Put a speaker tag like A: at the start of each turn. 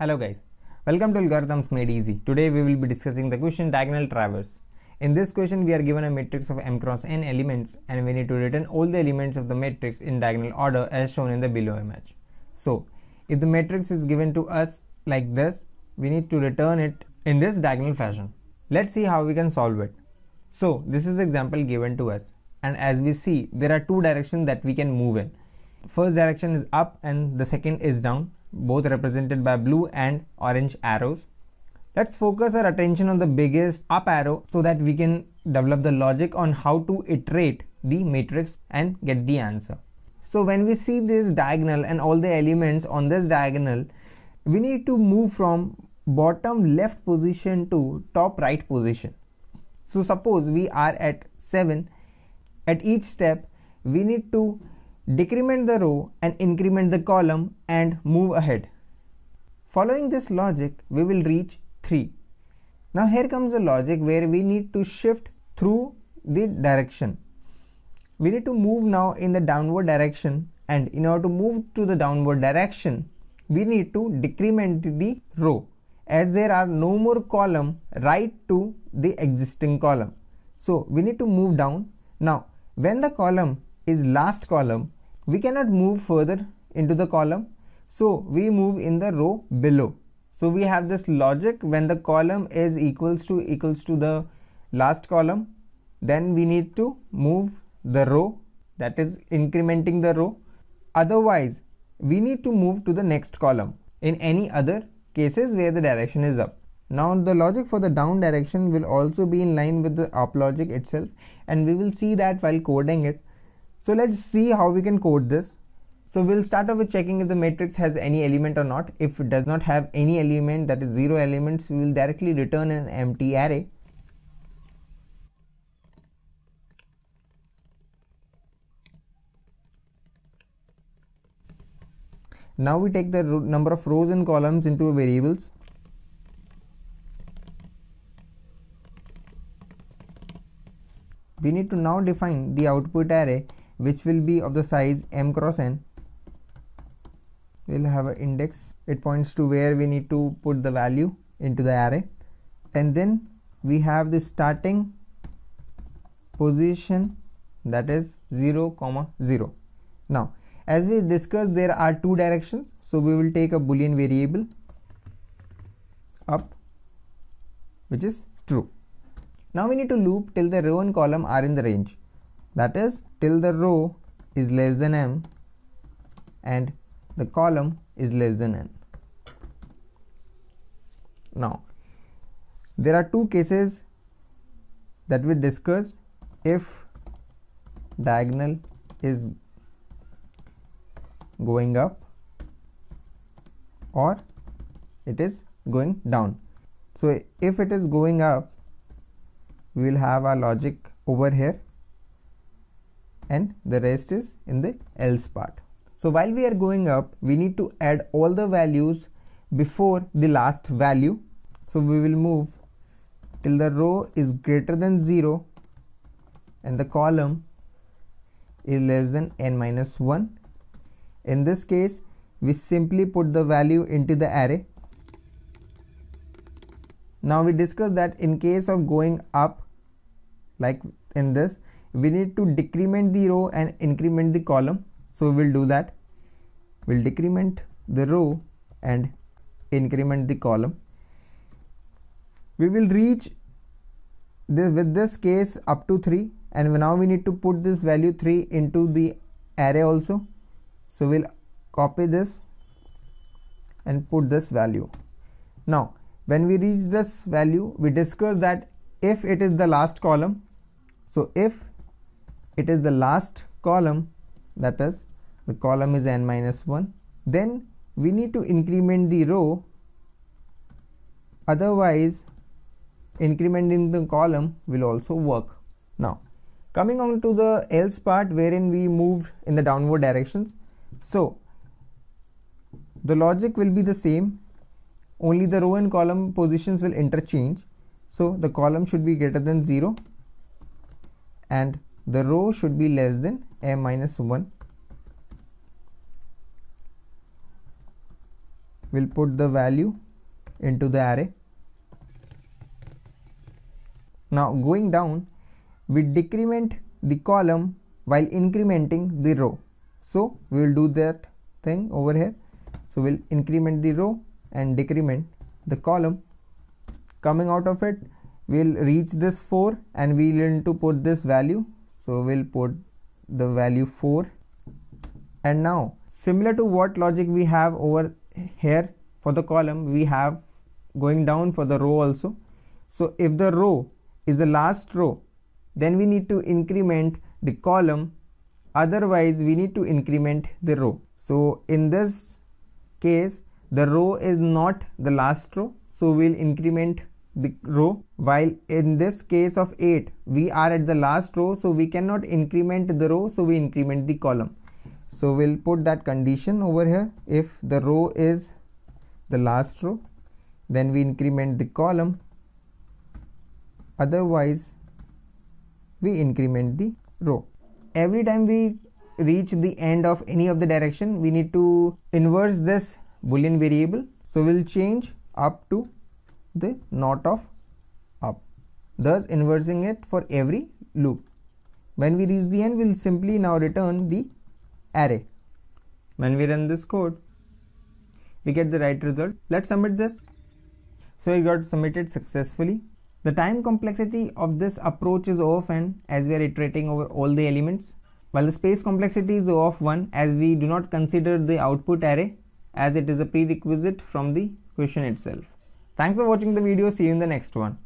A: Hello guys, welcome to Algorithms Made Easy. Today we will be discussing the question diagonal traverse. In this question we are given a matrix of m cross n elements and we need to return all the elements of the matrix in diagonal order as shown in the below image. So, if the matrix is given to us like this, we need to return it in this diagonal fashion. Let's see how we can solve it. So, this is the example given to us and as we see there are two directions that we can move in. First direction is up and the second is down both represented by blue and orange arrows. Let's focus our attention on the biggest up arrow so that we can develop the logic on how to iterate the matrix and get the answer. So when we see this diagonal and all the elements on this diagonal, we need to move from bottom left position to top right position. So suppose we are at 7, at each step we need to decrement the row and increment the column and move ahead. Following this logic, we will reach 3. Now here comes the logic where we need to shift through the direction. We need to move now in the downward direction and in order to move to the downward direction, we need to decrement the row as there are no more column right to the existing column. So we need to move down. Now when the column is last column we cannot move further into the column so we move in the row below so we have this logic when the column is equals to equals to the last column then we need to move the row that is incrementing the row otherwise we need to move to the next column in any other cases where the direction is up now the logic for the down direction will also be in line with the up logic itself and we will see that while coding it so let's see how we can code this. So we'll start off with checking if the matrix has any element or not. If it does not have any element that is zero elements, we will directly return an empty array. Now we take the number of rows and columns into variables. We need to now define the output array which will be of the size m cross n will have an index it points to where we need to put the value into the array and then we have the starting position that is 0 comma 0 now as we discussed there are two directions so we will take a boolean variable up which is true now we need to loop till the row and column are in the range that is till the row is less than m and the column is less than n. Now there are two cases that we discussed if diagonal is going up or it is going down. So if it is going up we will have our logic over here and the rest is in the else part. So while we are going up, we need to add all the values before the last value. So we will move till the row is greater than 0 and the column is less than n minus 1. In this case, we simply put the value into the array. Now we discussed that in case of going up like in this, we need to decrement the row and increment the column so we'll do that we'll decrement the row and increment the column we will reach this with this case up to 3 and now we need to put this value 3 into the array also so we'll copy this and put this value now when we reach this value we discuss that if it is the last column so if it is the last column that is the column is n minus 1 then we need to increment the row otherwise incrementing the column will also work now coming on to the else part wherein we moved in the downward directions so the logic will be the same only the row and column positions will interchange so the column should be greater than 0 and the row should be less than m minus minus 1 we'll put the value into the array now going down we decrement the column while incrementing the row so we will do that thing over here so we'll increment the row and decrement the column coming out of it we'll reach this 4 and we'll need to put this value so we'll put the value 4 and now similar to what logic we have over here for the column we have going down for the row also so if the row is the last row then we need to increment the column otherwise we need to increment the row so in this case the row is not the last row so we'll increment the row while in this case of 8 we are at the last row so we cannot increment the row so we increment the column so we'll put that condition over here if the row is the last row then we increment the column otherwise we increment the row every time we reach the end of any of the direction we need to inverse this boolean variable so we'll change up to the knot of up thus inversing it for every loop when we reach the end we'll simply now return the array when we run this code we get the right result let's submit this so it got submitted successfully the time complexity of this approach is O of n as we are iterating over all the elements while the space complexity is O of 1 as we do not consider the output array as it is a prerequisite from the question itself Thanks for watching the video. See you in the next one.